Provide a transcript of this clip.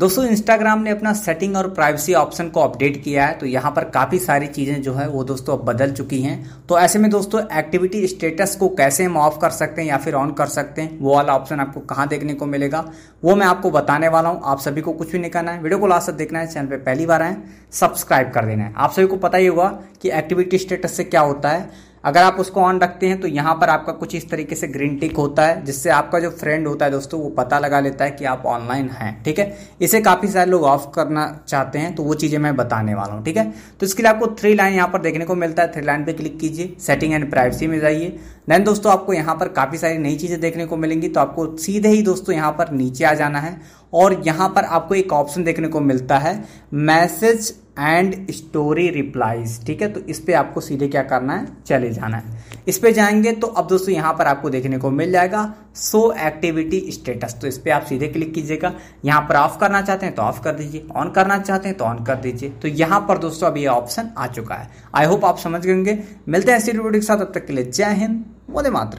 दोस्तों इंस्टाग्राम ने अपना सेटिंग और प्राइवेसी ऑप्शन को अपडेट किया है तो यहाँ पर काफ़ी सारी चीज़ें जो है वो दोस्तों अब बदल चुकी हैं तो ऐसे में दोस्तों एक्टिविटी स्टेटस को कैसे हम ऑफ कर सकते हैं या फिर ऑन कर सकते हैं वो वाला ऑप्शन आपको कहाँ देखने को मिलेगा वो मैं आपको बताने वाला हूँ आप सभी को कुछ भी नहीं करना है वीडियो को लास्ट तक देखना है चैनल पर पहली बार आए सब्सक्राइब कर देना है आप सभी को पता ही होगा कि एक्टिविटी स्टेटस से क्या होता है अगर आप उसको ऑन रखते हैं तो यहाँ पर आपका कुछ इस तरीके से ग्रीन टिक होता है जिससे आपका जो फ्रेंड होता है दोस्तों वो पता लगा लेता है कि आप ऑनलाइन हैं ठीक है इसे काफ़ी सारे लोग ऑफ करना चाहते हैं तो वो चीज़ें मैं बताने वाला हूँ ठीक है तो इसके लिए आपको थ्री लाइन यहाँ पर देखने को मिलता है थ्री लाइन पर क्लिक कीजिए सेटिंग एंड प्राइवेसी में जाइए देन दोस्तों आपको यहाँ पर काफ़ी सारी नई चीज़ें देखने को मिलेंगी तो आपको सीधे ही दोस्तों यहाँ पर नीचे आ जाना है और यहाँ पर आपको एक ऑप्शन देखने को मिलता है मैसेज एंड स्टोरी रिप्लाइज ठीक है तो इस पर आपको सीधे क्या करना है चले जाना है इस पर जाएंगे तो अब दोस्तों यहां पर आपको देखने को मिल जाएगा सो एक्टिविटी स्टेटस तो इस पर आप सीधे क्लिक कीजिएगा यहाँ पर ऑफ करना चाहते हैं तो ऑफ कर दीजिए ऑन करना चाहते हैं तो ऑन कर दीजिए तो यहां पर दोस्तों अब ये ऑप्शन आ चुका है आई होप आप समझ गएंगे मिलते हैं ऐसी रिपोर्ट के साथ अब तक के लिए जय हिंद वंदे मातरम